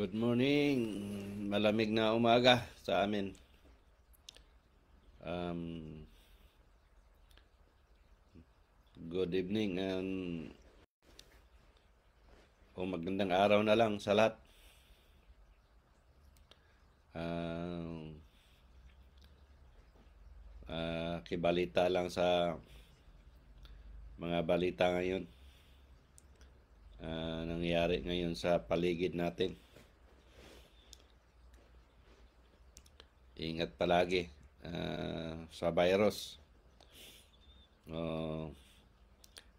Good morning. Malamig na umaga sa amin. Um, good evening and o oh, magandang araw na lang sa lahat. Uh, uh, kibalita lang sa mga balita ngayon. Uh, nangyari ngayon sa paligid natin. Ingat palagi uh, sa virus. Uh, oh,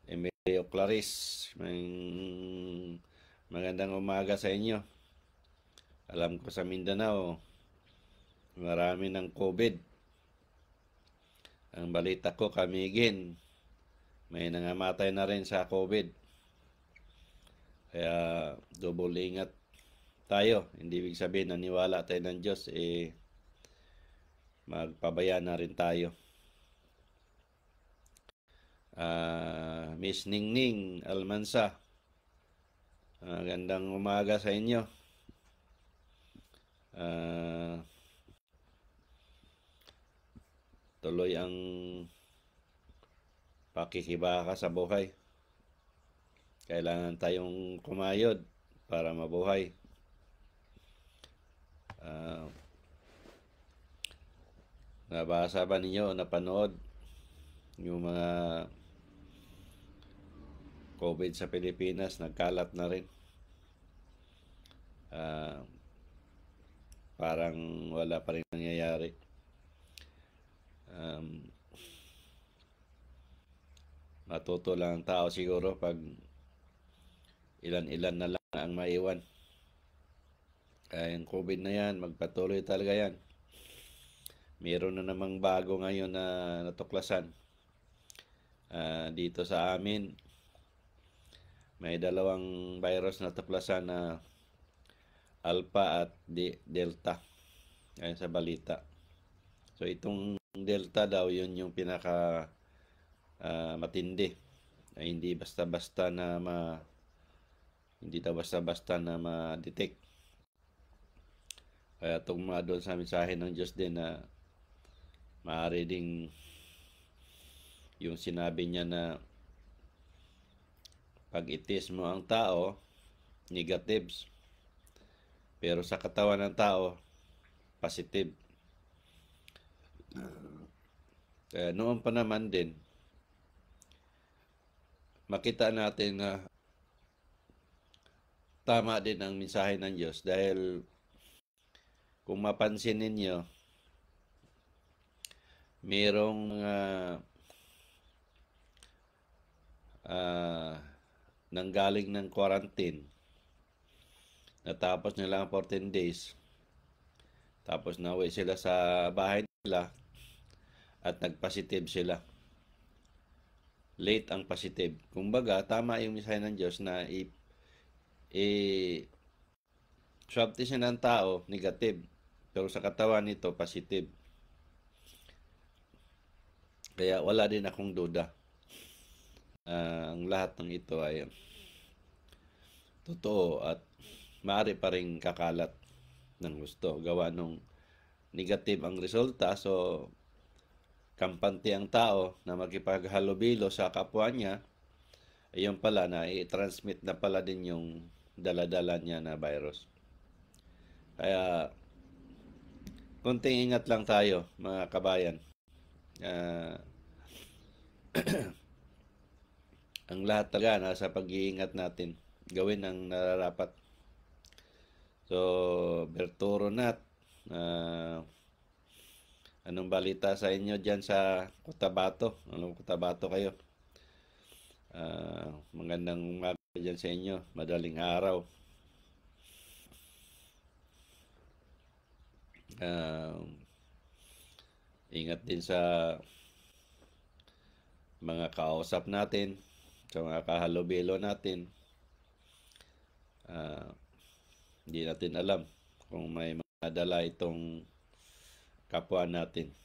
Emilio Claris, may magandang umaga sa inyo. Alam ko sa Mindanao, marami ng COVID. Ang balita ko, Kamigin, may nangamatay na rin sa COVID. Kaya double ingat tayo. Hindi ibig sabihin naniwala tayo ng Diyos eh magpabaya na rin tayo. Uh, Miss Ningning Almansa, magandang ah, gandang umaga sa inyo. Uh, tuloy ang pakikibaka sa buhay. Kailangan tayong kumayod para mabuhay. Uh, Nabasa ba ninyo o napanood yung mga COVID sa Pilipinas, nagkalat na rin. Uh, parang wala pa rin nangyayari. Um, matuto lang ang tao siguro pag ilan-ilan na lang ang maiwan. Kaya yung COVID na yan, magpatuloy talaga yan meron na namang bago ngayon na natuklasan uh, dito sa amin may dalawang virus na natuklasan na alpha at de- delta ayon sa balita so itong delta daw yun yung pinaka uh, matindi ay hindi basta-basta na ma hindi daw basta-basta na ma-detect kaya itong mga doon sa mensahe ng Diyos din na Maaari ding yung sinabi niya na pag itis mo ang tao, negatives. Pero sa katawan ng tao, positive. Kaya noon pa naman din, makita natin na tama din ang mensahe ng Diyos dahil kung mapansin ninyo, merong uh, uh, nanggaling ng quarantine natapos nila ang 14 days tapos na nauwi sila sa bahay nila at nagpositive sila late ang positive kumbaga tama yung misay ng Diyos na i, i swab test ng tao negative pero sa katawan nito positive kaya wala din akong duda. Uh, ang lahat ng ito ay totoo at maaari pa rin kakalat ng gusto. Gawa nung negative ang resulta, so kampante ang tao na magkipaghalubilo sa kapwa niya, ayun pala na i-transmit na pala din yung daladala niya na virus. Kaya, konting ingat lang tayo mga kabayan uh, ang lahat talaga sa pag-iingat natin. Gawin ang nararapat. So, Bertoro Nat, uh, anong balita sa inyo dyan sa Cotabato? Anong Cotabato kayo? Uh, magandang umaga dyan sa inyo. Madaling araw. Um, uh, Ingat din sa mga kausap natin, sa mga kahalubilo natin. Uh, hindi natin alam kung may madala itong kapwa natin.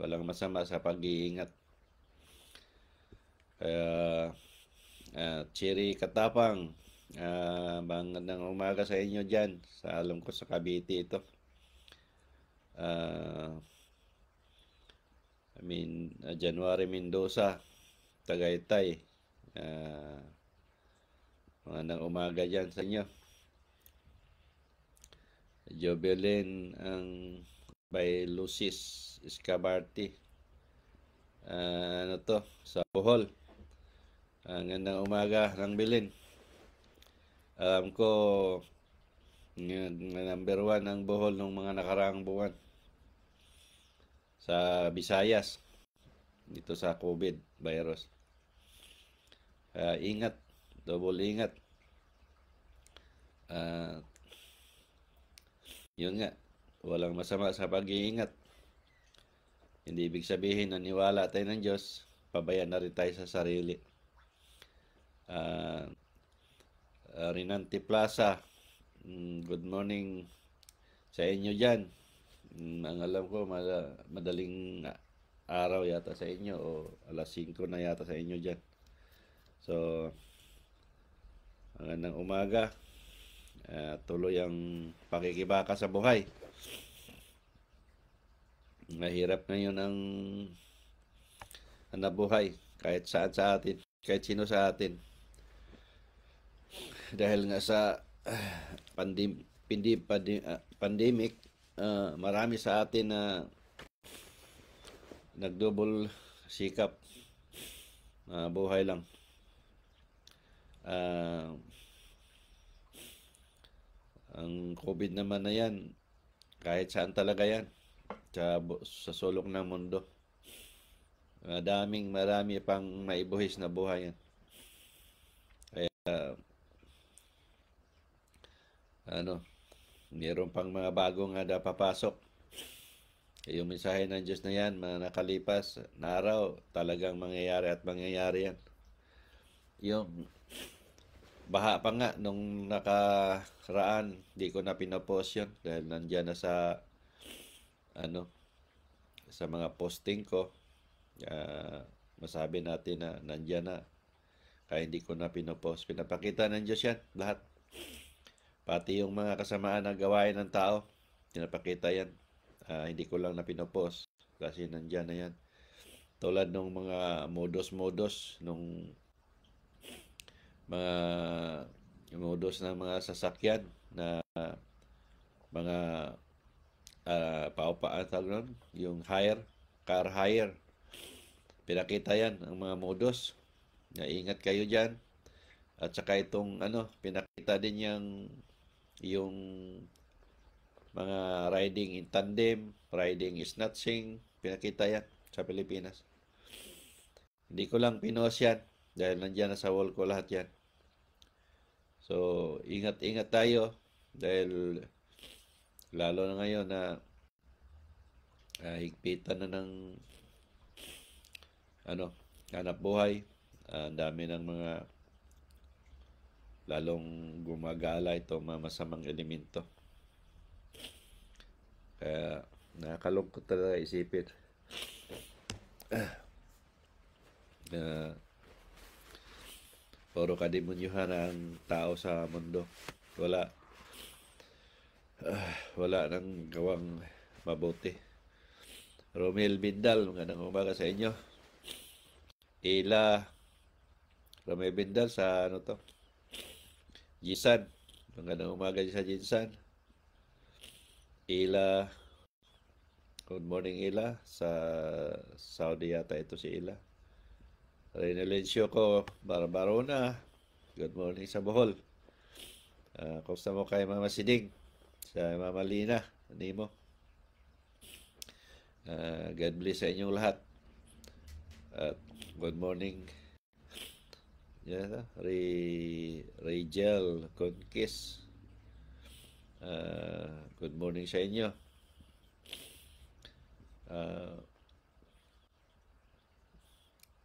Walang masama sa pag-iingat. Kaya, uh, Chiri Katapang, uh, magandang umaga sa inyo dyan. Sa alam ko sa Cavite ito. Uh, I mean, uh, January Mendoza, Tagaytay. Uh, ah, magandang umaga dyan sa inyo. Jobelin ang by Lucis Escabarti. Uh, ah, ano to? Sa Bohol. Uh, ngandang umaga ng Bilin. Alam ko, number one ang Bohol ng mga nakaraang buwan sa Visayas dito sa COVID virus. Uh, ingat, double ingat. Uh, yun nga, walang masama sa pag-iingat. Hindi ibig sabihin naniwala tayo ng Diyos, pabayaan na rin tayo sa sarili. Uh, Rinanti Plaza, mm, good morning sa inyo dyan. Mm, ang alam ko, madaling araw yata sa inyo o alas 5 na yata sa inyo dyan. So, ng umaga. Uh, tuloy ang pakikibaka sa buhay. Mahirap ngayon ang, ang nabuhay kahit saan sa atin, kahit sino sa atin. Dahil nga sa uh, ah, pandim, pindi, pandim, uh, ah, pandemic, uh, marami sa atin na uh, nagdouble sikap uh, buhay lang uh, ang COVID naman na yan kahit saan talaga yan sa, sa sulok ng mundo madaming marami pang maibuhis na buhay yan kaya uh, ano Meron pang mga bago nga papasok. Yung mensahe ng Diyos na yan, mga nakalipas na araw, talagang mangyayari at mangyayari yan. Yung baha pa nga nung nakaraan, di ko na pinapost yun dahil nandiyan na sa ano sa mga posting ko. Uh, masabi natin na nandiyan na kaya hindi ko na pinopost. Pinapakita ng Diyos yan lahat. Pati yung mga kasamaan ng gawain ng tao, tinapakita yan. Uh, hindi ko lang na pinopost kasi nandyan na yan. Tulad ng mga modos-modos, nung mga modos ng mga sasakyan na mga uh, paupaan tawag yung hire, car hire. Pinakita yan ang mga modos. Naingat kayo dyan. At saka itong ano, pinakita din yung yung mga riding in tandem, riding is not snatching, pinakita yan sa Pilipinas. Hindi ko lang pinos yan dahil nandiyan na sa wall ko lahat yan. So, ingat-ingat tayo dahil lalo na ngayon na uh, higpitan na ng ano, hanap buhay. Uh, dami ng mga lalong gumagala ito mga masamang elemento. Kaya nakakalungkot talaga isipin. Uh, puro kadimunyuhan ang tao sa mundo. Wala uh, wala nang gawang mabuti. Romel Bindal, magandang umaga sa inyo. Ila Romel Bindal sa ano to? Jinsan. Magandang umaga sa Jinsan. Ila. Good morning, Ila. Sa Saudi yata ito si Ila. Rinilencio ko, barbaro na. Good morning sa Bohol. Uh, kumusta mo kay Mama Siding? Sa Mama Lina, ni mo. Uh, ah, God bless sa inyong lahat. At good morning yeah, Ray, Rachel Conquist. Uh, ah, good morning sa inyo. Uh,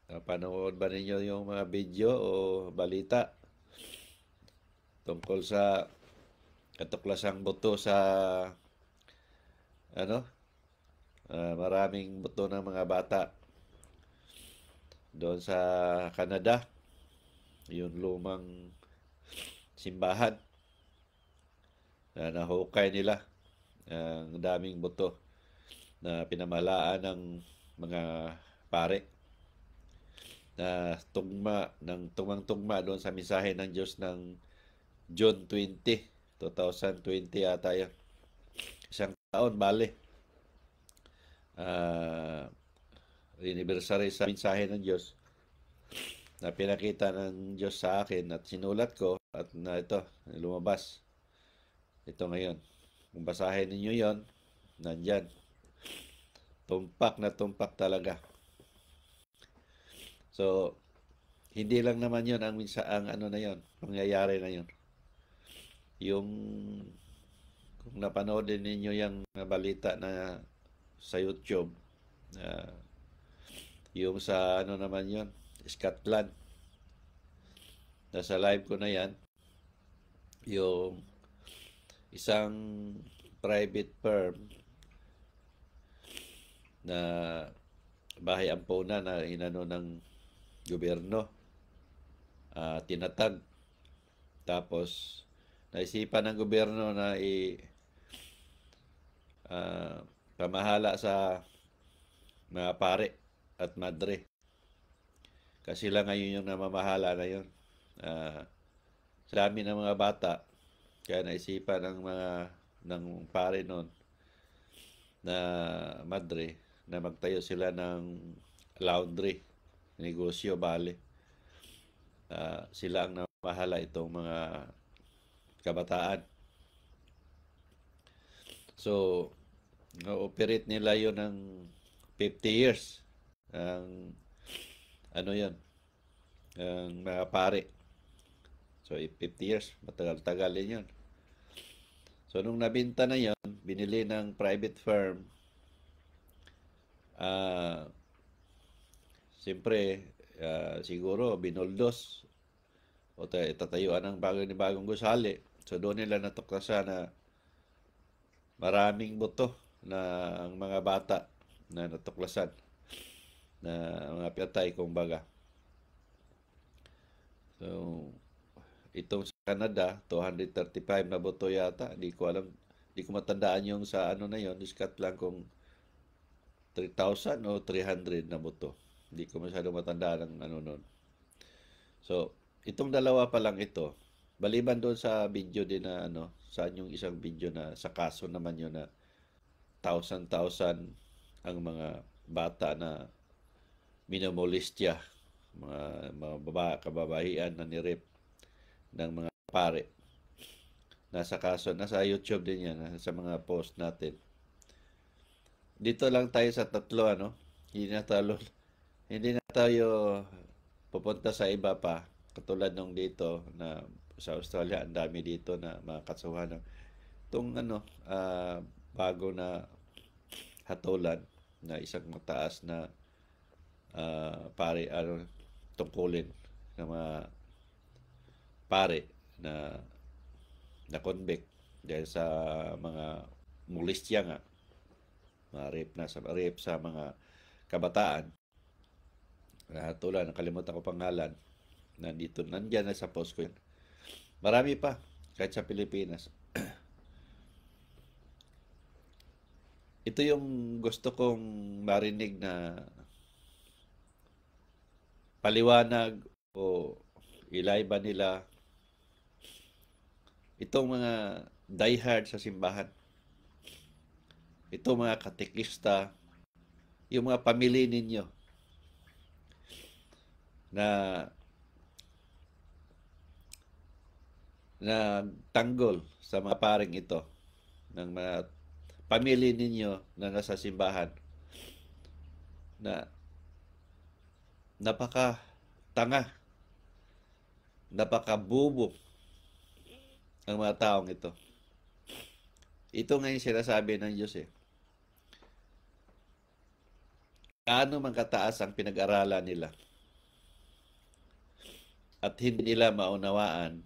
napanood ba ninyo yung mga video o balita tungkol sa katuklasang buto sa ano uh, maraming buto ng mga bata doon sa Canada yung lumang simbahan na nahukay nila ah, ang daming buto na pinamalaan ng mga pare na tugma ng tumang-tugma doon sa mensahe ng Diyos ng June 20, 2020 ata yan. Isang taon, bale. Uh, ah, anniversary sa mensahe ng Diyos na pinakita ng Diyos sa akin at sinulat ko at na ito, lumabas. Ito ngayon. Kung basahin ninyo yon nandyan. Tumpak na tumpak talaga. So, hindi lang naman yon ang minsan ang ano na yon mangyayari na yon yung kung napanood din ninyo yung balita na sa YouTube uh, yung sa ano naman yon Scotland. Nasa live ko na yan. Yung isang private firm na bahay ampona na inano ng gobyerno uh, tinatag tapos naisipan ng gobyerno na i uh, pamahala sa mga pare at madre kasi sila ngayon yung namamahala na yun. Uh, sa ng mga bata, kaya naisipan ng mga ng pare noon na Madre na magtayo sila ng laundry, negosyo, bale. Uh, sila ang namahala itong mga kabataan. So, na-operate nila yon ng 50 years ang ano yan ang mga pare. So, 50 years, matagal-tagal din yun. So, nung nabinta na yon binili ng private firm, uh, siyempre, uh, siguro, binoldos o itatayuan ng bago ni bagong gusali. So, doon nila natuklasan na maraming buto na ang mga bata na natuklasan na mga patay kumbaga. So, itong sa Canada, 235 na boto yata. Hindi ko alam, hindi ko matandaan yung sa ano na yon Diskat lang kung 3,000 o 300 na boto. Hindi ko masyado matandaan ang ano nun. So, itong dalawa pa lang ito. Baliban doon sa video din na ano, sa yung isang video na sa kaso naman yun na thousand-thousand ang mga bata na minomolestya mga, mga baba, kababaihan na nirep ng mga pare. Nasa kaso, nasa YouTube din yan, sa mga post natin. Dito lang tayo sa tatlo, ano? Hindi na tayo, hindi na tayo pupunta sa iba pa. Katulad nung dito na sa Australia, ang dami dito na mga katsuhan. tong ano, uh, bago na hatulan na isang mataas na uh, pare ano tungkulin ng mga pare na na convict dahil sa mga molestya nga mga rape na sa rape sa mga kabataan na ah, tulad nakalimutan ko pangalan nandito nandiyan na sa post ko yan. marami pa kahit sa Pilipinas ito yung gusto kong marinig na paliwanag o ilay ba nila itong mga diehard sa simbahan, itong mga katikista, yung mga pamilya ninyo na na tanggol sa mga paring ito ng mga pamilya ninyo na nasa simbahan na napaka tanga, napaka bubo ang mga taong ito. Ito ngayon sinasabi ng Diyos eh. Kaano man kataas ang pinag-aralan nila at hindi nila maunawaan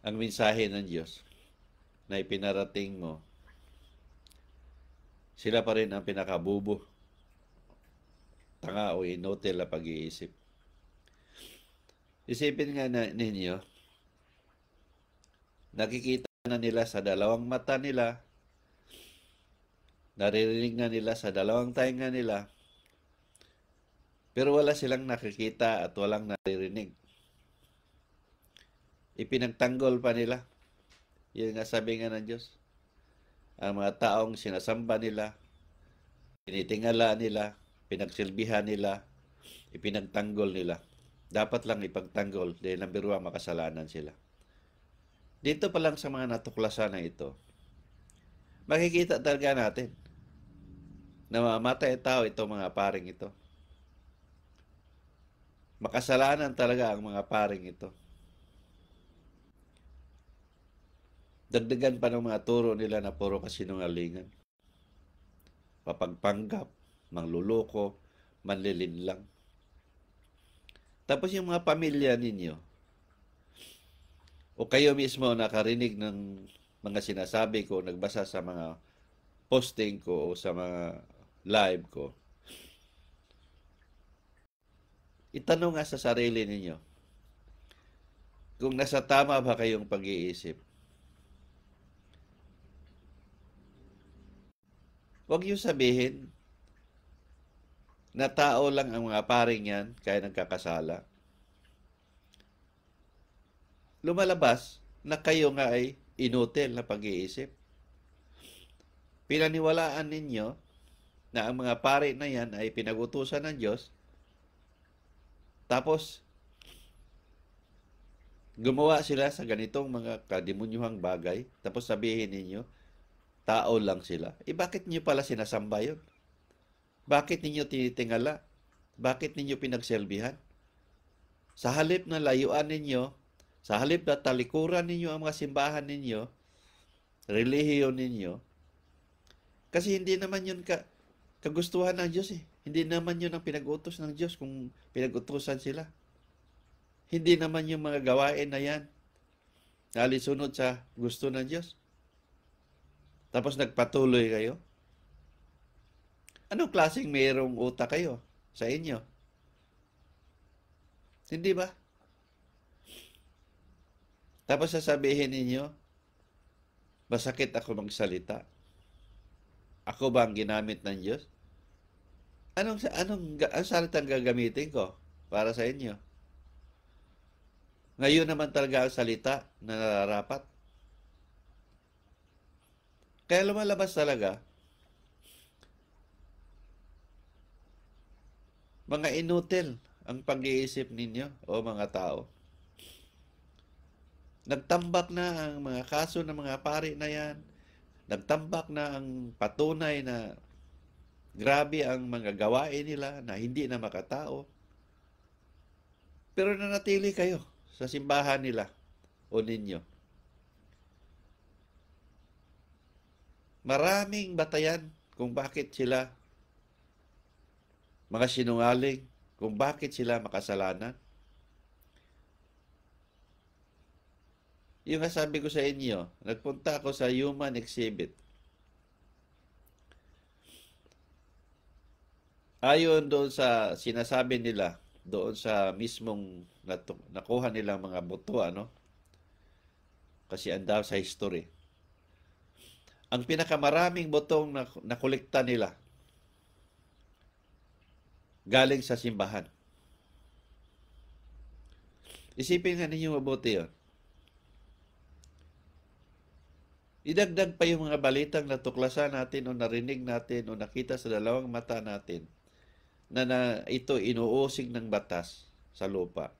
ang mensahe ng Diyos na ipinarating mo, sila pa rin ang pinakabubo tanga o inutil na pag-iisip. Isipin nga na ninyo, nakikita na nila sa dalawang mata nila, naririnig na nila sa dalawang tainga nila, pero wala silang nakikita at walang naririnig. Ipinagtanggol pa nila. Yun nga sabi nga ng Diyos. Ang mga taong sinasamba nila, tinitingala nila, pinagsilbihan nila, ipinagtanggol nila. Dapat lang ipagtanggol dahil number one, makasalanan sila. Dito pa lang sa mga natuklasan na ito, makikita talaga natin na mamatay tao itong mga paring ito. Makasalanan talaga ang mga paring ito. Dagdagan pa ng mga turo nila na puro kasinungalingan. Papagpanggap mangluloko, lang. Tapos yung mga pamilya ninyo, o kayo mismo nakarinig ng mga sinasabi ko, nagbasa sa mga posting ko o sa mga live ko, itanong nga sa sarili ninyo kung nasa tama ba kayong pag-iisip. Huwag niyo sabihin, na tao lang ang mga paring yan kaya nagkakasala. Lumalabas na kayo nga ay inutil na pag-iisip. Pinaniwalaan ninyo na ang mga pare na yan ay pinagutusan ng Diyos tapos, gumawa sila sa ganitong mga kadimunyuhang bagay, tapos sabihin ninyo, tao lang sila. Eh bakit nyo pala sinasamba yun? Bakit ninyo tinitingala? Bakit ninyo pinagselbihan? Sa halip na layuan ninyo, sa halip na talikuran ninyo ang mga simbahan ninyo, relihiyon ninyo, kasi hindi naman yun ka, kagustuhan ng Diyos eh. Hindi naman yun ang pinag-utos ng Diyos kung pinag-utusan sila. Hindi naman yung mga gawain na yan nalisunod sa gusto ng Diyos. Tapos nagpatuloy kayo. Anong klaseng mayroong utak kayo sa inyo? Hindi ba? Tapos sasabihin ninyo, masakit ako magsalita. Ako ba ang ginamit ng Diyos? Anong, anong, anong salitang gagamitin ko para sa inyo? Ngayon naman talaga ang salita na nararapat. Kaya lumalabas talaga Mga inutil ang pag-iisip ninyo o mga tao. Nagtambak na ang mga kaso ng mga pari na yan. Nagtambak na ang patunay na grabe ang mga gawain nila na hindi na makatao. Pero nanatili kayo sa simbahan nila o ninyo. Maraming batayan kung bakit sila mga sinungaling kung bakit sila makasalanan? Yung sabi ko sa inyo, nagpunta ako sa human exhibit. Ayon doon sa sinasabi nila, doon sa mismong nakuha nilang mga buto, ano? Kasi andaw sa history. Ang pinakamaraming butong nakolekta nila galing sa simbahan. Isipin nga ninyo mabuti yun. Idagdag pa yung mga balitang natuklasan natin o narinig natin o nakita sa dalawang mata natin na, na ito inuusig ng batas sa lupa.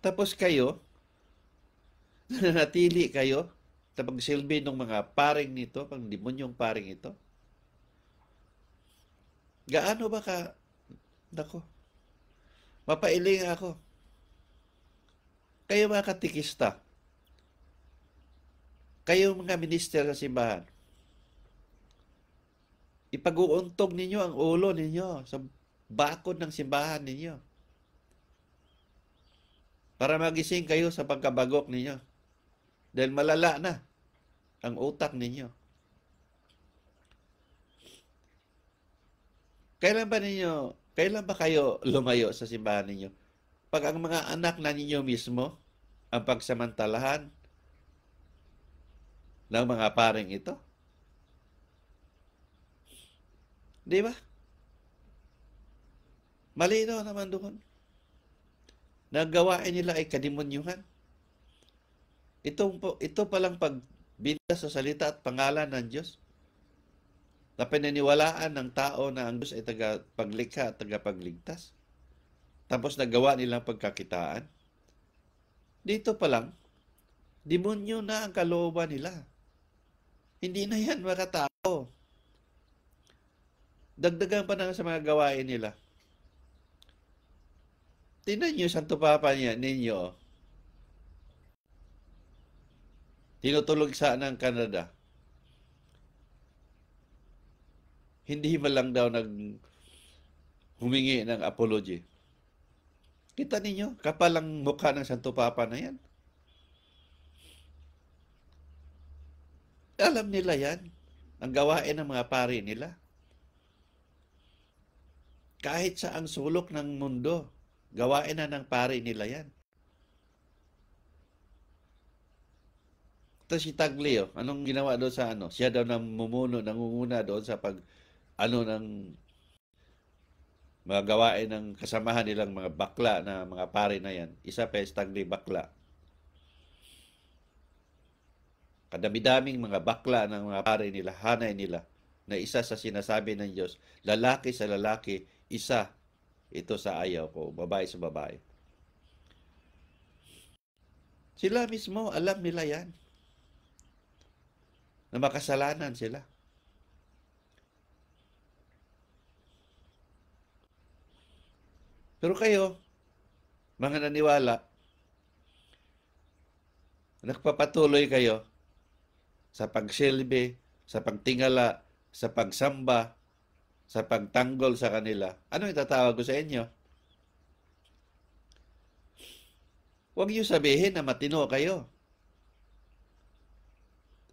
Tapos kayo, nanatili kayo sa pagsilbi ng mga paring nito, pang demonyong paring ito, Gaano ba ka, nako, mapailing ako. Kayo mga katikista, kayo mga minister sa simbahan, ipag-uuntog ninyo ang ulo ninyo sa bakod ng simbahan ninyo para magising kayo sa pagkabagok ninyo dahil malala na ang utak ninyo. Kailan ba ninyo, kailan ba kayo lumayo sa simbahan ninyo? Pag ang mga anak na ninyo mismo ang pagsamantalahan ng mga paring ito. Di ba? Malino naman doon. Nagawain nila ay kadimonyuhan. Ito, ito palang pagbinta sa salita at pangalan ng Diyos na pinaniwalaan ng tao na ang Diyos ay tagapaglikha at tagapagligtas. Tapos nagawa nilang pagkakitaan. Dito pa lang, demonyo na ang kalooban nila. Hindi na yan mga tao. Dagdagan pa na sa mga gawain nila. Tingnan niyo, Santo Papa niya, ninyo. Tinutulog sa ng Canada Hindi man lang daw nag humingi ng apology. Kita ninyo, kapal ang mukha ng Santo Papa na yan. Alam nila yan, ang gawain ng mga pari nila. Kahit sa ang sulok ng mundo, gawain na ng pari nila yan. Tapos si Taglio, anong ginawa doon sa ano? Siya daw namumuno, nangunguna doon sa pag ano ng mga gawain ng kasamahan nilang mga bakla na mga pare na yan. Isa pa stagli bakla. Kadami-daming mga bakla ng mga pare nila, hanay nila, na isa sa sinasabi ng Diyos, lalaki sa lalaki, isa ito sa ayaw ko, babae sa babae. Sila mismo, alam nila yan. Na makasalanan sila. Pero kayo, mga naniwala, nagpapatuloy kayo sa pagsilbi, sa pagtingala, sa pagsamba, sa pagtanggol sa kanila. Ano itatawag ko sa inyo? Huwag niyo sabihin na matino kayo.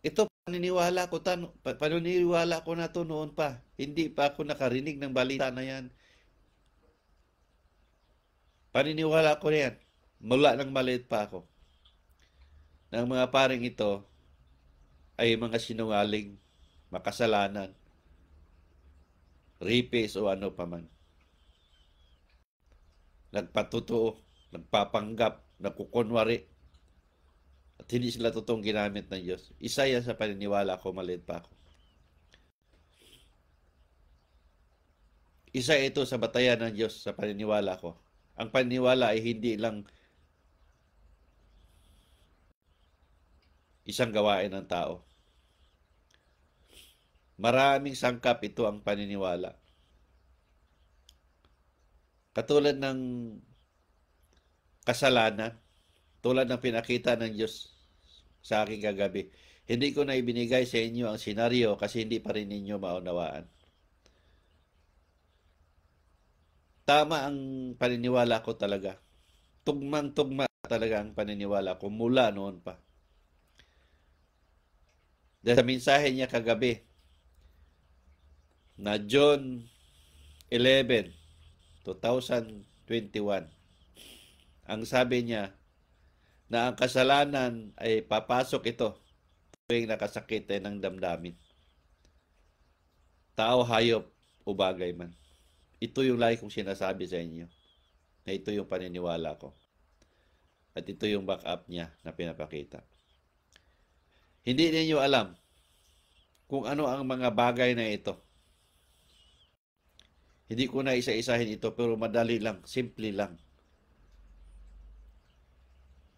Ito, paniniwala ko, tan- paniniwala ko na to noon pa. Hindi pa ako nakarinig ng balita na yan. Paniniwala ko na yan. Mula nang maliit pa ako. Na ang mga paring ito ay mga sinungaling, makasalanan, rapist o ano paman. Nagpatutuo, nagpapanggap, nakukunwari. At hindi sila totoong ginamit ng Diyos. Isa yan sa paniniwala ko, maliit pa ako. Isa ito sa batayan ng Diyos sa paniniwala ko ang paniwala ay hindi lang isang gawain ng tao. Maraming sangkap ito ang paniniwala. Katulad ng kasalanan, tulad ng pinakita ng Diyos sa akin kagabi, hindi ko na ibinigay sa inyo ang senaryo kasi hindi pa rin ninyo maunawaan. tama ang paniniwala ko talaga. Tugmang-tugma talaga ang paniniwala ko mula noon pa. Dahil sa mensahe niya kagabi na John 11, 2021, ang sabi niya na ang kasalanan ay papasok ito tuwing nakasakit ay ng damdamin. Tao, hayop, o bagay man. Ito yung lagi kong sinasabi sa inyo na ito yung paniniwala ko. At ito yung backup niya na pinapakita. Hindi ninyo alam kung ano ang mga bagay na ito. Hindi ko na isa-isahin ito pero madali lang, simple lang.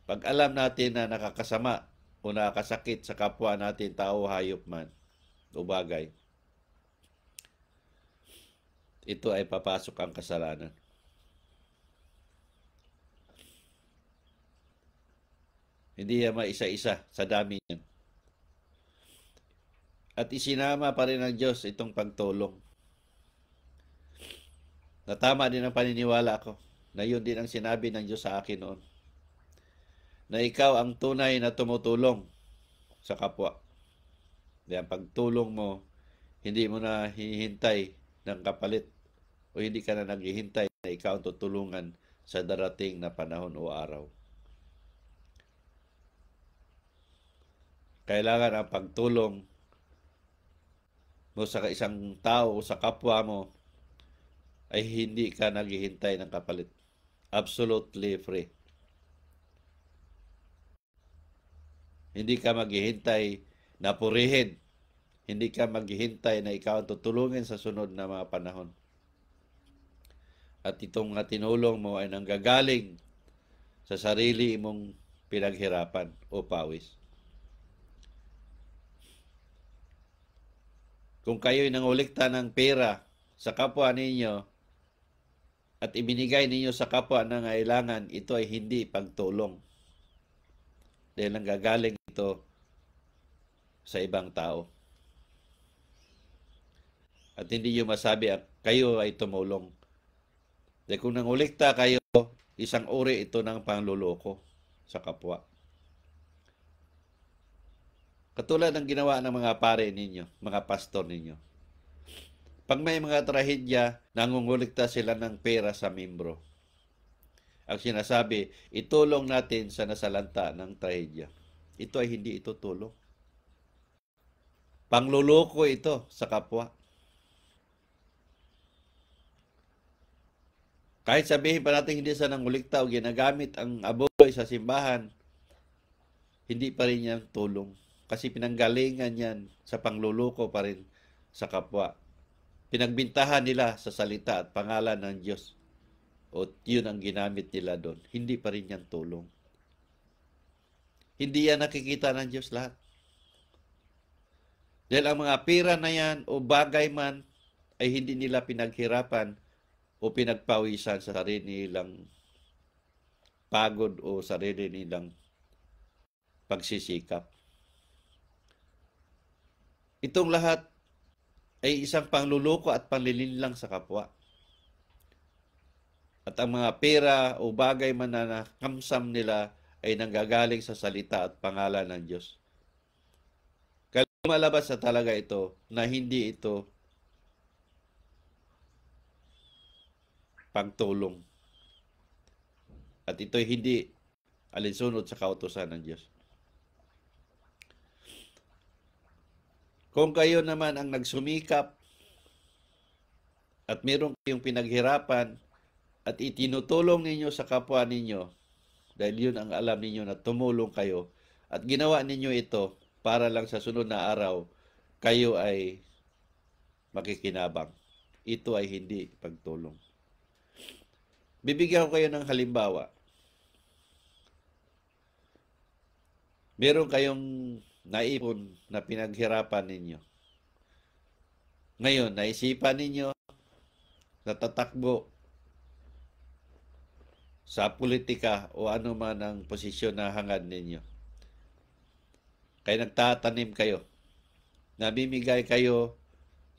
Pag alam natin na nakakasama o nakakasakit sa kapwa natin, tao, hayop man o bagay, ito ay papasok ang kasalanan. Hindi yan maisa-isa sa dami niyan. At isinama pa rin ng Diyos itong pagtulong. Natama din ang paniniwala ko na yun din ang sinabi ng Diyos sa akin noon. Na ikaw ang tunay na tumutulong sa kapwa. Kaya pagtulong mo, hindi mo na hihintay ng kapalit o hindi ka na naghihintay na ikaw ang tutulungan sa darating na panahon o araw. Kailangan ang pagtulong mo sa isang tao o sa kapwa mo ay hindi ka naghihintay ng kapalit. Absolutely free. Hindi ka maghihintay na purihin. Hindi ka maghihintay na ikaw ang tutulungin sa sunod na mga panahon at itong nga tinulong mo ay nanggagaling sa sarili mong pinaghirapan o pawis. Kung kayo'y nangulikta ng pera sa kapwa ninyo at ibinigay ninyo sa kapwa na ngailangan, ito ay hindi pagtulong. Dahil nanggagaling ito sa ibang tao. At hindi nyo masabi at kayo ay tumulong De kung nangulikta kayo, isang uri ito ng pangluloko sa kapwa. Katulad ng ginawa ng mga pare ninyo, mga pastor ninyo. Pag may mga trahedya, nangungulikta sila ng pera sa membro. Ang sinasabi, itulong natin sa nasalanta ng trahedya. Ito ay hindi ito tulong. Pangluloko ito sa kapwa. Kahit sabihin pa natin hindi sa nangulikta o ginagamit ang aboy sa simbahan, hindi pa rin yan tulong. Kasi pinanggalingan yan sa pangluloko pa rin sa kapwa. Pinagbintahan nila sa salita at pangalan ng Diyos. O yun ang ginamit nila doon. Hindi pa rin yan tulong. Hindi yan nakikita ng Diyos lahat. Dahil ang mga pira na yan o bagay man ay hindi nila pinaghirapan o pinagpawisan sa sarili nilang pagod o sarili nilang pagsisikap. Itong lahat ay isang pangluloko at panlilinlang sa kapwa. At ang mga pera o bagay man na nakamsam nila ay nanggagaling sa salita at pangalan ng Diyos. Kaya malabas na talaga ito na hindi ito pangtulong. At ito'y hindi alinsunod sa kautosan ng Diyos. Kung kayo naman ang nagsumikap at meron kayong pinaghirapan at itinutulong ninyo sa kapwa ninyo, dahil yun ang alam ninyo na tumulong kayo at ginawa ninyo ito para lang sa sunod na araw, kayo ay makikinabang. Ito ay hindi pagtulong. Bibigyan ko kayo ng halimbawa. Meron kayong naipon na pinaghirapan ninyo. Ngayon, naisipan ninyo natatakbo sa politika o ano man ang posisyon na hangad ninyo. Kaya nagtatanim kayo. Nabimigay kayo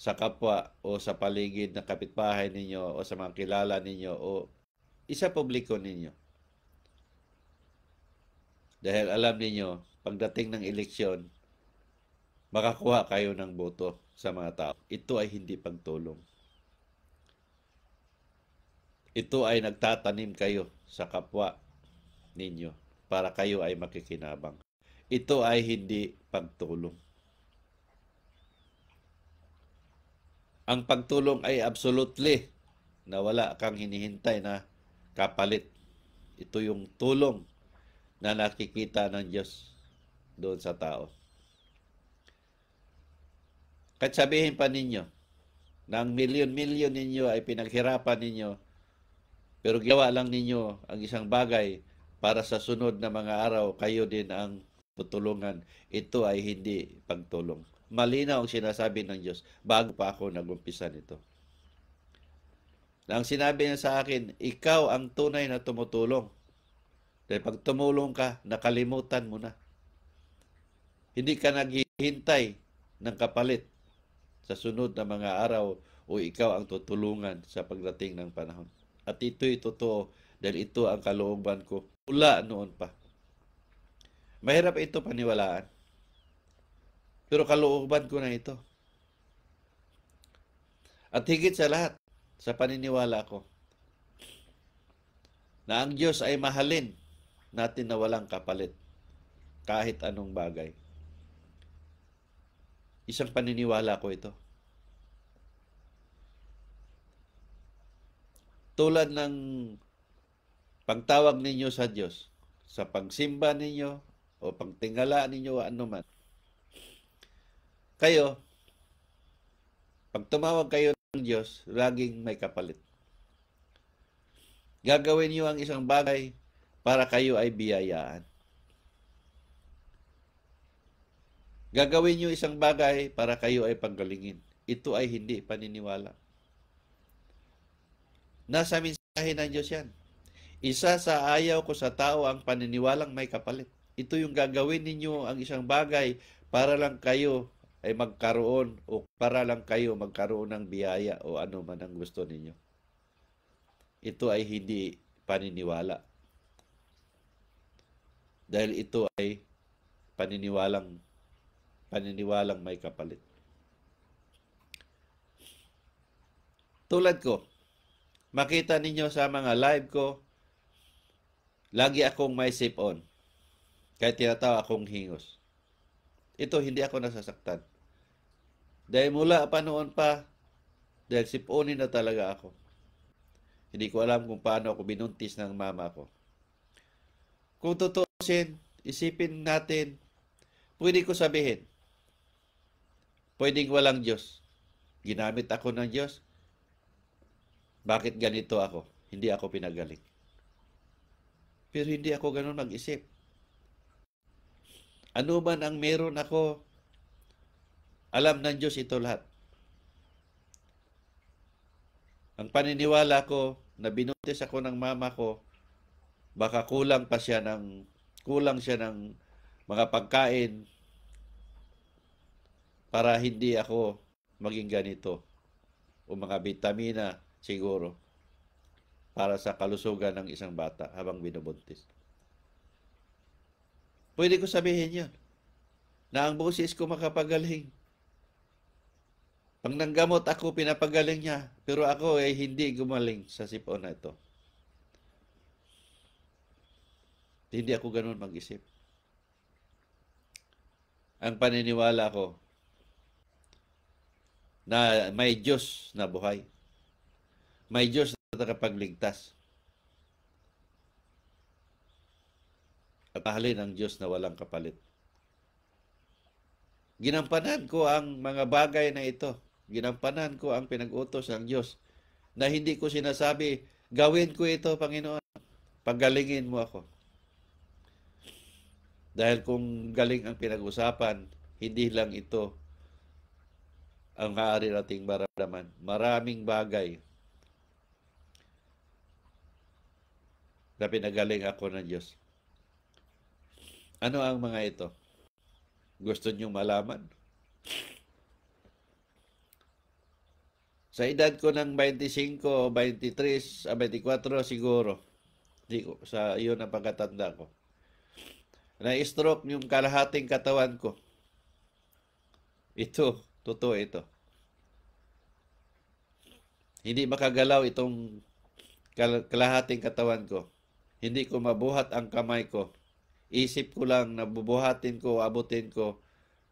sa kapwa o sa paligid ng kapitbahay ninyo o sa mga kilala ninyo o isa publiko ninyo. Dahil alam ninyo, pagdating ng eleksyon, makakuha kayo ng boto sa mga tao. Ito ay hindi pagtulong. Ito ay nagtatanim kayo sa kapwa ninyo para kayo ay makikinabang. Ito ay hindi pagtulong. Ang pagtulong ay absolutely na wala kang hinihintay na kapalit. Ito yung tulong na nakikita ng Diyos doon sa tao. Kahit sabihin pa ninyo, ng milyon-milyon ninyo ay pinaghirapan ninyo, pero gawa lang ninyo ang isang bagay para sa sunod na mga araw, kayo din ang tutulungan. Ito ay hindi pagtulong. Malinaw ang sinasabi ng Diyos bago pa ako nagumpisa nito na ang sinabi niya sa akin, ikaw ang tunay na tumutulong. Dahil pag tumulong ka, nakalimutan mo na. Hindi ka naghihintay ng kapalit sa sunod na mga araw o ikaw ang tutulungan sa pagdating ng panahon. At ito'y totoo dahil ito ang kalooban ko mula noon pa. Mahirap ito paniwalaan. Pero kalooban ko na ito. At higit sa lahat, sa paniniwala ko na ang Diyos ay mahalin natin na walang kapalit kahit anong bagay. Isang paniniwala ko ito. Tulad ng pagtawag ninyo sa Diyos, sa pagsimba ninyo o pangtingala ninyo o anuman. Kayo, pag tumawag kayo ng Diyos, laging may kapalit. Gagawin niyo ang isang bagay para kayo ay biyayaan. Gagawin niyo isang bagay para kayo ay panggalingin. Ito ay hindi paniniwala. Nasa mensahe ng Diyos yan. Isa sa ayaw ko sa tao ang paniniwalang may kapalit. Ito yung gagawin ninyo ang isang bagay para lang kayo ay magkaroon o para lang kayo magkaroon ng biyaya o ano man ang gusto ninyo. Ito ay hindi paniniwala. Dahil ito ay paniniwalang paniniwalang may kapalit. Tulad ko, makita ninyo sa mga live ko, lagi akong may sip on. Kahit tinatawag akong hingos. Ito, hindi ako nasasaktan. Dahil mula pa noon pa, dahil sipunin na talaga ako. Hindi ko alam kung paano ako binuntis ng mama ko. Kung tutuusin, isipin natin, pwede ko sabihin, pwedeng walang Diyos. Ginamit ako ng Diyos. Bakit ganito ako? Hindi ako pinagaling. Pero hindi ako ganun mag-isip. Ano man ang meron ako, alam ng Diyos ito lahat. Ang paniniwala ko na binuntis ako ng mama ko, baka kulang pa siya ng kulang siya ng mga pagkain para hindi ako maging ganito o mga bitamina siguro para sa kalusugan ng isang bata habang binubuntis. Pwede ko sabihin yan na ang boses ko makapagaling pag nanggamot ako, pinapagaling niya. Pero ako ay eh, hindi gumaling sa sipon na ito. Hindi ako ganun mag-isip. Ang paniniwala ko na may Diyos na buhay. May Diyos na nakapagligtas. Mahalin ang Diyos na walang kapalit. Ginampanan ko ang mga bagay na ito Ginampanan ko ang pinag-utos ng Diyos na hindi ko sinasabi, gawin ko ito, Panginoon. Paggalingin mo ako. Dahil kung galing ang pinag-usapan, hindi lang ito ang maaari nating maramdaman. Maraming bagay na pinagaling ako ng Diyos. Ano ang mga ito? Gusto niyong malaman? Sa edad ko ng 25 o 23, ah, 24 siguro. Di ko, sa iyon ang pagkatanda ko. Na-stroke yung kalahating katawan ko. Ito, totoo ito. Hindi makagalaw itong kalahating katawan ko. Hindi ko mabuhat ang kamay ko. Isip ko lang na bubuhatin ko, abutin ko,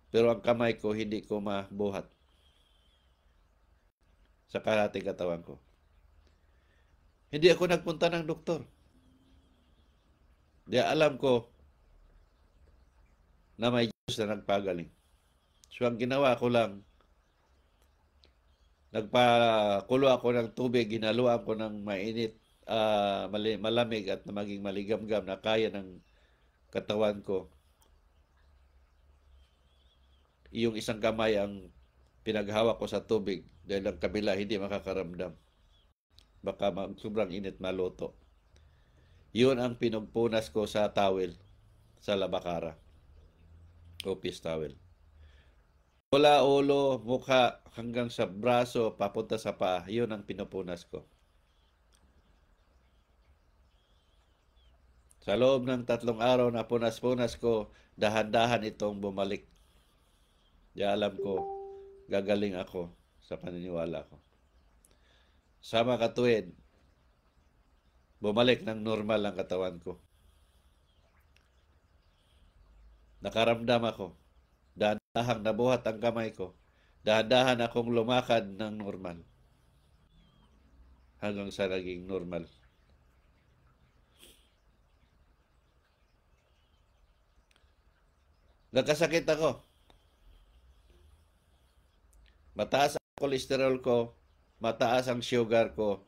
pero ang kamay ko hindi ko mabuhat sa kalating katawan ko. Hindi ako nagpunta ng doktor. Di alam ko na may Diyos na nagpagaling. So ang ginawa ko lang, nagpakulo ako ng tubig, ginaluan ko ng mainit, uh, malamig at na maging maligamgam na kaya ng katawan ko. Yung isang kamay ang pinaghawak ko sa tubig dahil ang kabila hindi makakaramdam. Baka sobrang init maluto. Yun ang pinagpunas ko sa tawel sa labakara. Office towel. Mula ulo, mukha, hanggang sa braso, papunta sa paa. Yun ang pinupunas ko. Sa loob ng tatlong araw na punas-punas ko, dahan-dahan itong bumalik. Di alam ko, gagaling ako sa paniniwala ko. Sa mga katuwid, bumalik ng normal ang katawan ko. Nakaramdam ako. Dahan-dahang nabuhat ang kamay ko. Dahan-dahan akong lumakad ng normal. Hanggang sa naging normal. Nagkasakit ako. Mataas ang cholesterol ko, mataas ang sugar ko.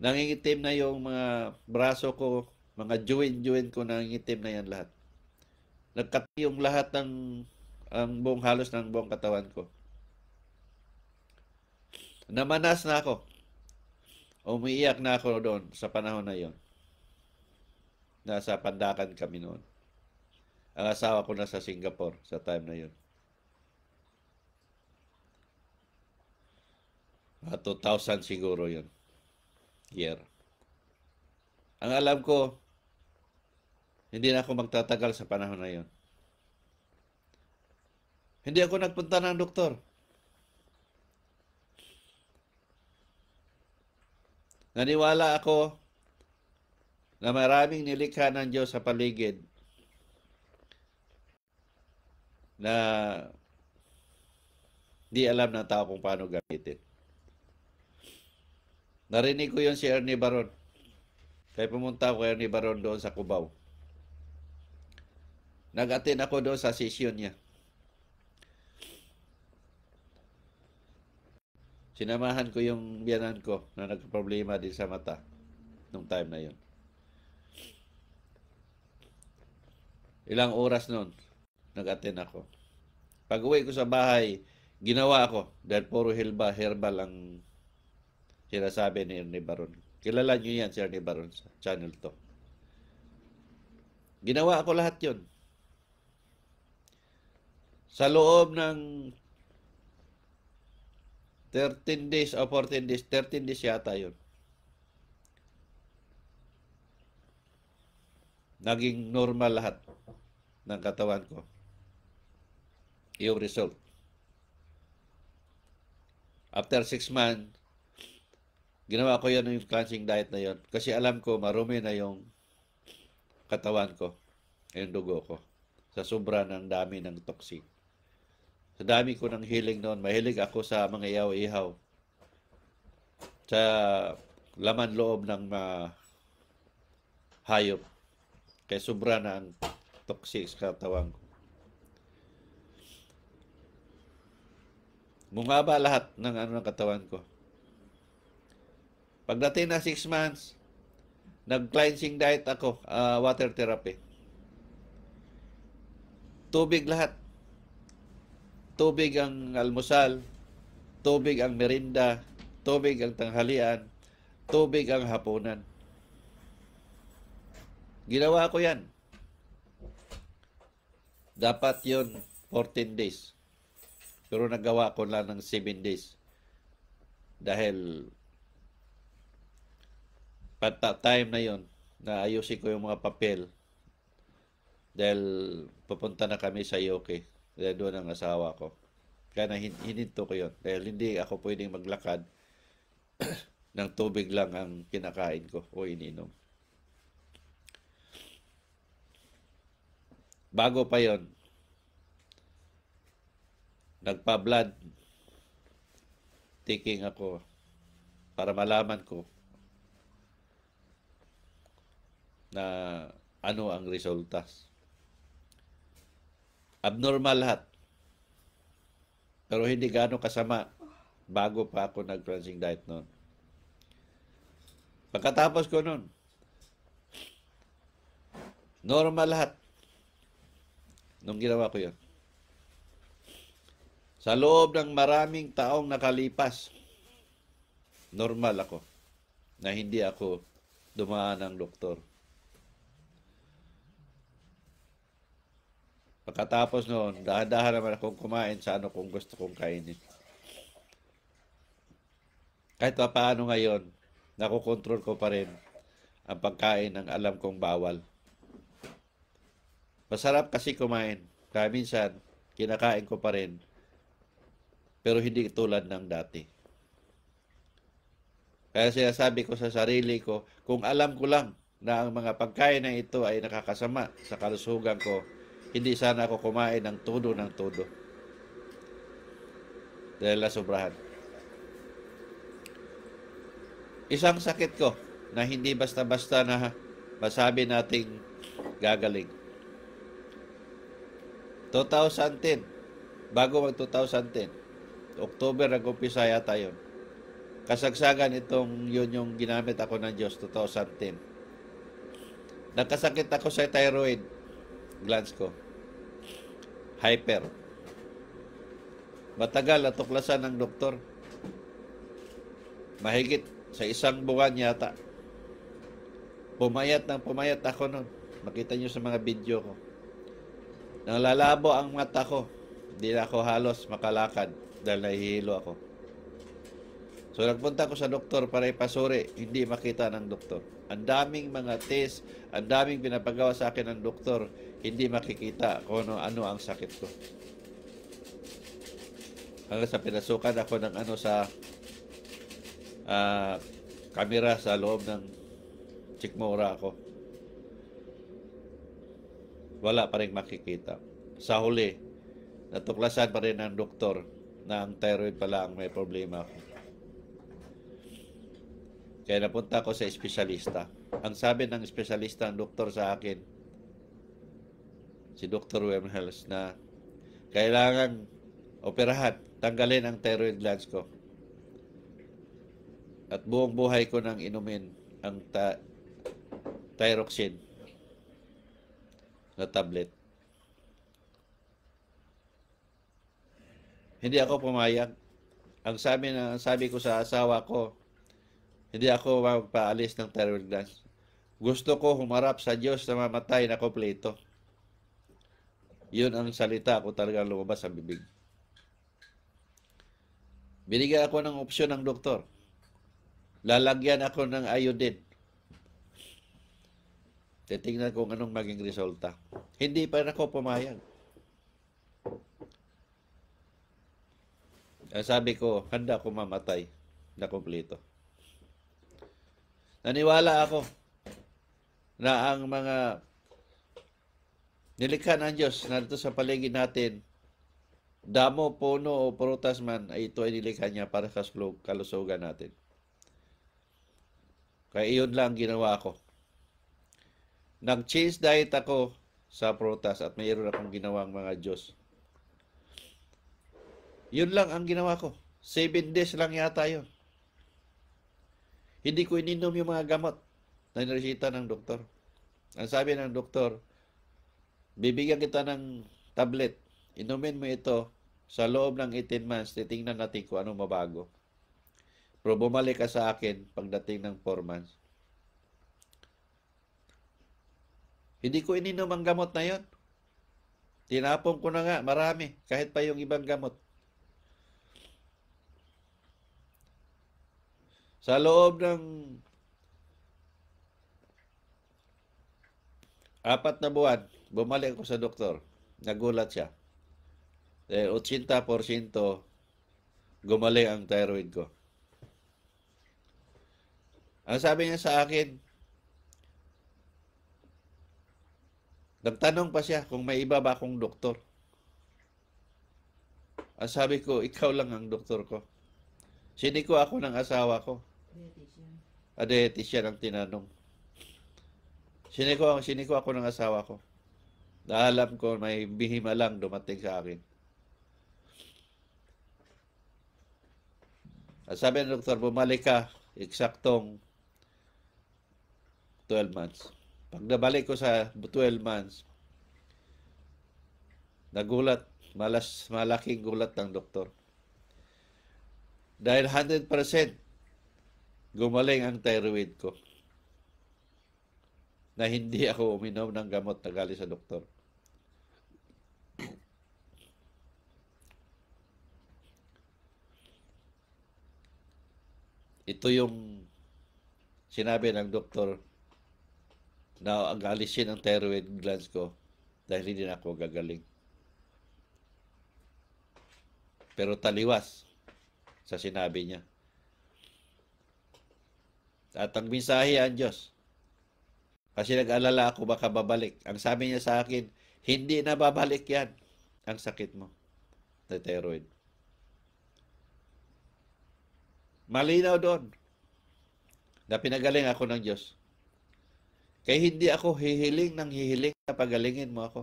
Nangingitim na yung mga braso ko, mga joint-joint ko nangingitim na yan lahat. Nagkati yung lahat ng ang buong halos ng buong katawan ko. Namanas na ako. Umiiyak na ako doon sa panahon na yon. Nasa pandakan kami noon. Ang asawa ko nasa Singapore sa time na yon. Uh, 2000 siguro yun. Year. Ang alam ko, hindi na ako magtatagal sa panahon na yun. Hindi ako nagpunta ng doktor. Naniwala ako na maraming nilikha ng Diyos sa paligid na di alam ng tao kung paano gamitin. Narinig ko yon si Ernie Baron. Kaya pumunta ako kay Ernie Baron doon sa Cubao. Nag-attend ako doon sa session niya. Sinamahan ko yung biyanan ko na nagproblema din sa mata nung time na yun. Ilang oras noon, nag-attend ako. Pag uwi ko sa bahay, ginawa ako dahil puro herbal ang sinasabi ni Ernie Baron. Kilala niyo yan si Ernie Baron sa channel to. Ginawa ako lahat yon Sa loob ng 13 days o 14 days, 13 days yata yon Naging normal lahat ng katawan ko. Yung result. After 6 months, Ginawa ko yun yung cleansing diet na yun. Kasi alam ko, marumi na yung katawan ko, yung dugo ko, sa sobra ng dami ng toxic. Sa dami ko ng healing noon, mahilig ako sa mga iyaw-ihaw. Sa laman loob ng uh, hayop. Kaya sobra na ang toxic sa katawan ko. Mungaba lahat ng ano ng katawan ko. Pagdating na 6 months, nag-cleansing diet ako, uh, water therapy. Tubig lahat. Tubig ang almusal, tubig ang merinda, tubig ang tanghalian, tubig ang hapunan. Ginawa ko yan. Dapat yun 14 days. Pero nagawa ko lang ng 7 days. Dahil pata time na yon na ayusin ko yung mga papel dahil pupunta na kami sa Yoke dahil doon ang asawa ko kaya na hin- hininto ko yon dahil hindi ako pwedeng maglakad ng tubig lang ang kinakain ko o ininom bago pa yon nagpa-blood taking ako para malaman ko na ano ang resulta. Abnormal lahat. Pero hindi gaano kasama bago pa ako nag-cleansing diet noon. Pagkatapos ko noon, normal lahat nung ginawa ko yun. Sa loob ng maraming taong nakalipas, normal ako na hindi ako dumaan ng doktor. Pagkatapos noon, dahan-dahan naman akong kumain sa ano kung gusto kong kainin. Kahit pa paano ngayon, nakokontrol ko pa rin ang pagkain ng alam kong bawal. Masarap kasi kumain. Kaya minsan, kinakain ko pa rin. Pero hindi tulad ng dati. Kaya sinasabi ko sa sarili ko, kung alam ko lang na ang mga pagkain na ito ay nakakasama sa kalusugan ko, hindi sana ako kumain ng todo ng todo. Dahil sobrahan. Isang sakit ko na hindi basta-basta na masabi nating gagaling. 2010, bago mag 2010, October nag-umpisa yata yun. Kasagsagan itong yun yung ginamit ako ng Diyos, 2010. Nagkasakit ako sa thyroid glance ko. Hyper. Matagal at tuklasan ng doktor. Mahigit sa isang buwan yata. Pumayat ng pumayat ako noon. Makita nyo sa mga video ko. Nang lalabo ang mata ko, hindi na ako halos makalakad dahil nahihilo ako. So nagpunta ko sa doktor para ipasuri, hindi makita ng doktor. Ang daming mga test, ang daming pinapagawa sa akin ng doktor hindi makikita kung ano, ano ang sakit ko. Hanggang sa pinasukan ako ng ano sa uh, ah, camera sa loob ng chikmura ako. Wala pa rin makikita. Sa huli, natuklasan pa rin ng doktor na ang thyroid pala ang may problema ko. Kaya napunta ako sa espesyalista. Ang sabi ng espesyalista, ang doktor sa akin, si Dr. Wemhels na kailangan operahan, tanggalin ang thyroid glands ko. At buong buhay ko nang inumin ang ta- thyroxin na tablet. Hindi ako pumayag. Ang sabi na ang sabi ko sa asawa ko, hindi ako magpaalis ng thyroid glands. Gusto ko humarap sa Diyos na mamatay na kompleto. Yun ang salita ko talaga lumabas sa bibig. Binigyan ako ng opsyon ng doktor. Lalagyan ako ng iodine. Titingnan kung anong maging resulta. Hindi pa rin ako pumayag. Sabi ko, handa ko mamatay na kompleto. Naniwala ako na ang mga Nilikha ng Diyos, narito sa paligid natin, damo, puno o prutas man, ay ito ay nilikha niya para sa kalusugan natin. Kaya iyon lang ginawa ko. Nag-change diet ako sa prutas at mayroon akong ginawang mga Diyos. Yun lang ang ginawa ko. Seven days lang yata yun. Hindi ko ininom yung mga gamot na niresita ng doktor. Ang sabi ng doktor, bibigyan kita ng tablet. Inumin mo ito sa loob ng 18 months. Titingnan natin kung ano mabago. Pero bumalik ka sa akin pagdating ng 4 months. Hindi ko ininom ang gamot na yon. Tinapon ko na nga, marami. Kahit pa yung ibang gamot. Sa loob ng apat na buwan, Bumalik ako sa doktor. Nagulat siya. Eh, 80% gumaling ang thyroid ko. Ang sabi niya sa akin, nagtanong pa siya kung may iba ba akong doktor. Ang sabi ko, ikaw lang ang doktor ko. Siniko ako ng asawa ko. Dietitian. A ah, dietitian ang tinanong. Siniko, ko, sini ko ako ng asawa ko. Na alam ko may bihima lang dumating sa akin. At sabi ng doktor, bumalik ka eksaktong 12 months. Pag nabalik ko sa 12 months, nagulat, malas, malaking gulat ng doktor. Dahil 100% gumaling ang thyroid ko na hindi ako uminom ng gamot na galing sa doktor. ito yung sinabi ng doktor na ang alisin ang thyroid glands ko dahil hindi na ako gagaling. Pero taliwas sa sinabi niya. At ang mensahe ang Diyos. Kasi nag-alala ako baka babalik. Ang sabi niya sa akin, hindi na babalik yan ang sakit mo. The thyroid. Malinaw doon na pinagaling ako ng Diyos. Kaya hindi ako hihiling ng hihiling na pagalingin mo ako.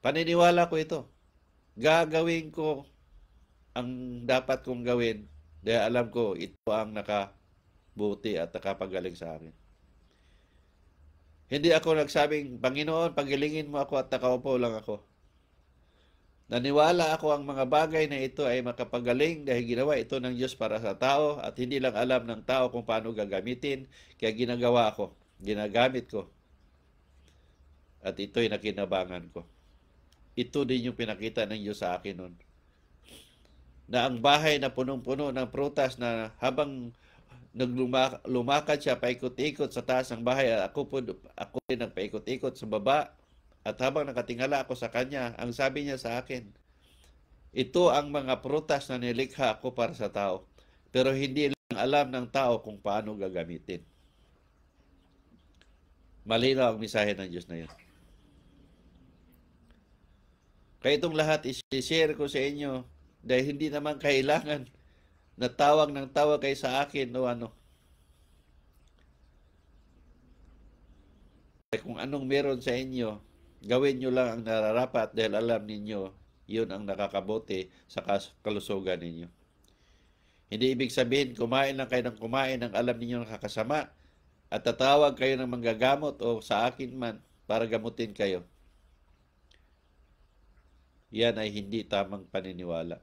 Paniniwala ko ito. Gagawin ko ang dapat kong gawin dahil alam ko ito ang nakabuti at nakapagaling sa akin. Hindi ako nagsabing, Panginoon, pagalingin mo ako at nakaupo lang ako. Naniwala ako ang mga bagay na ito ay makapagaling dahil ginawa ito ng Diyos para sa tao at hindi lang alam ng tao kung paano gagamitin, kaya ginagawa ko, ginagamit ko. At ito'y nakinabangan ko. Ito din yung pinakita ng Diyos sa akin noon. Na ang bahay na punong-puno ng prutas na habang naglumakad siya paikot-ikot sa taas ng bahay, ako po, ako din ang paikot ikot sa baba, at habang nakatingala ako sa kanya, ang sabi niya sa akin, ito ang mga prutas na nilikha ako para sa tao, pero hindi lang alam ng tao kung paano gagamitin. Malinaw ang misahe ng Diyos na yun. Kaya itong lahat isi-share ko sa inyo dahil hindi naman kailangan na tawag ng tawag kay sa akin o ano. Kung anong meron sa inyo, Gawin nyo lang ang nararapat dahil alam ninyo, yun ang nakakabote sa kalusugan ninyo. Hindi ibig sabihin, kumain lang kayo ng kumain ang alam ninyo nakakasama at tatawag kayo ng manggagamot o sa akin man para gamutin kayo. Yan ay hindi tamang paniniwala.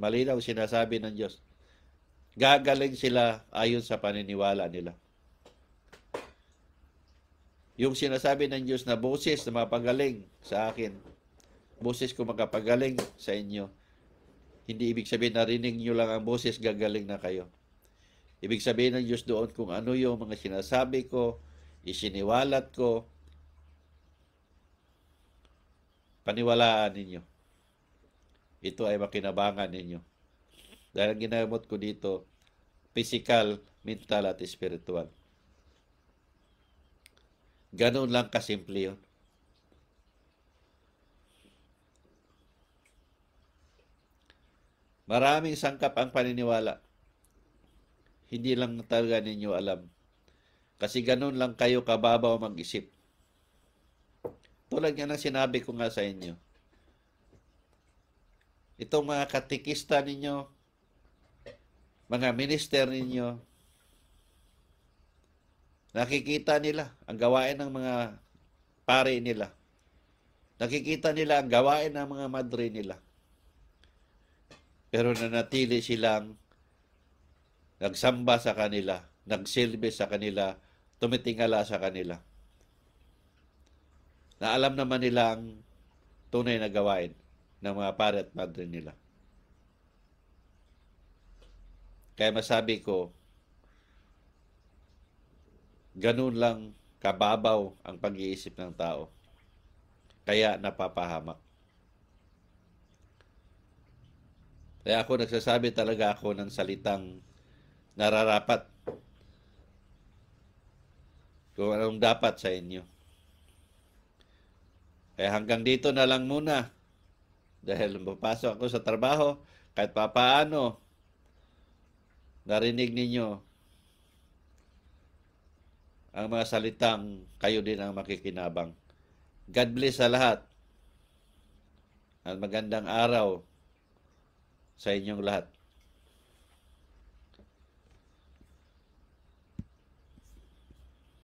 Malinaw sinasabi ng Diyos. Gagaling sila ayon sa paniniwala nila. Yung sinasabi ng Diyos na boses na mapagaling sa akin. Boses ko makapagaling sa inyo. Hindi ibig sabihin narinig nyo lang ang boses, gagaling na kayo. Ibig sabihin ng Diyos doon kung ano yung mga sinasabi ko, isiniwalat ko, paniwalaan ninyo. Ito ay makinabangan ninyo. Dahil ang ginamot ko dito, physical, mental, at spiritual. Ganun lang kasimple yun. Maraming sangkap ang paniniwala. Hindi lang talaga ninyo alam. Kasi ganun lang kayo kababaw mag-isip. Tulad nga ng sinabi ko nga sa inyo. Itong mga katikista ninyo, mga minister ninyo, Nakikita nila ang gawain ng mga pare nila. Nakikita nila ang gawain ng mga madre nila. Pero nanatili silang nagsamba sa kanila, nagsilbi sa kanila, tumitingala sa kanila. Na alam naman nila ang tunay na gawain ng mga pare at madre nila. Kaya masabi ko, ganun lang kababaw ang pag-iisip ng tao. Kaya napapahamak. Kaya ako nagsasabi talaga ako ng salitang nararapat. Kung anong dapat sa inyo. Kaya eh, hanggang dito na lang muna. Dahil mapasok ako sa trabaho, kahit papaano, narinig ninyo ang mga salitang kayo din ang makikinabang. God bless sa lahat. At magandang araw sa inyong lahat.